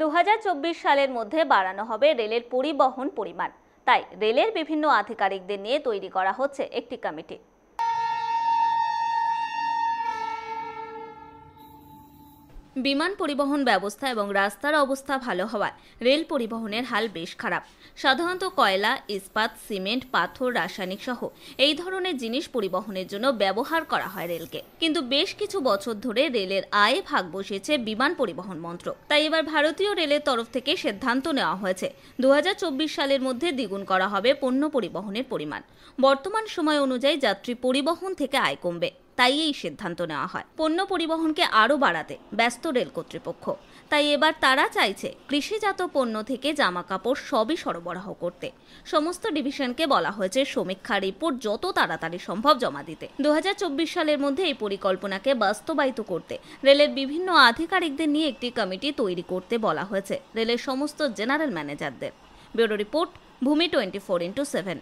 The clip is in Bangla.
দু সালের মধ্যে বাড়ানো হবে রেলের পরিবহন পরিমাণ তাই রেলের বিভিন্ন আধিকারিকদের নিয়ে তৈরি করা হচ্ছে একটি কমিটি বিমান পরিবহন ব্যবস্থা এবং রাস্তার অবস্থা ভালো হওয়ায় রেল পরিবহনের হাল বেশ খারাপ সাধারণত কয়লা ইস্পাত সিমেন্ট পাথর রাসায়নিক সহ এই ধরনের জিনিস পরিবহনের জন্য ব্যবহার করা হয় রেলকে কিন্তু বেশ কিছু বছর ধরে রেলের আয়ে ভাগ বসেছে বিমান পরিবহন মন্ত্রক তাই এবার ভারতীয় রেলের তরফ থেকে সিদ্ধান্ত নেওয়া হয়েছে দু সালের মধ্যে দ্বিগুণ করা হবে পণ্য পরিবহনের পরিমাণ বর্তমান সময় অনুযায়ী যাত্রী পরিবহন থেকে আয় কমবে তাই এই সিদ্ধান্ত নেওয়া হয় পণ্য পরিবহনকে আরও বাড়াতে ব্যস্ত রেল কর্তৃপক্ষ তাই এবার তারা চাইছে কৃষিজাত পণ্য থেকে জামা কাপড় সবই সরবরাহ করতে সমস্ত ডিভিশনকে বলা হয়েছে সমীক্ষা রিপোর্ট যত তাড়াতাড়ি সম্ভব জমা দিতে দু সালের মধ্যে এই পরিকল্পনাকে বাস্তবায়িত করতে রেলের বিভিন্ন আধিকারিকদের নিয়ে একটি কমিটি তৈরি করতে বলা হয়েছে রেলের সমস্ত জেনারেল ম্যানেজারদের ব্যুরো রিপোর্ট ভূমি টোয়েন্টি ফোর ইন্টু সেভেন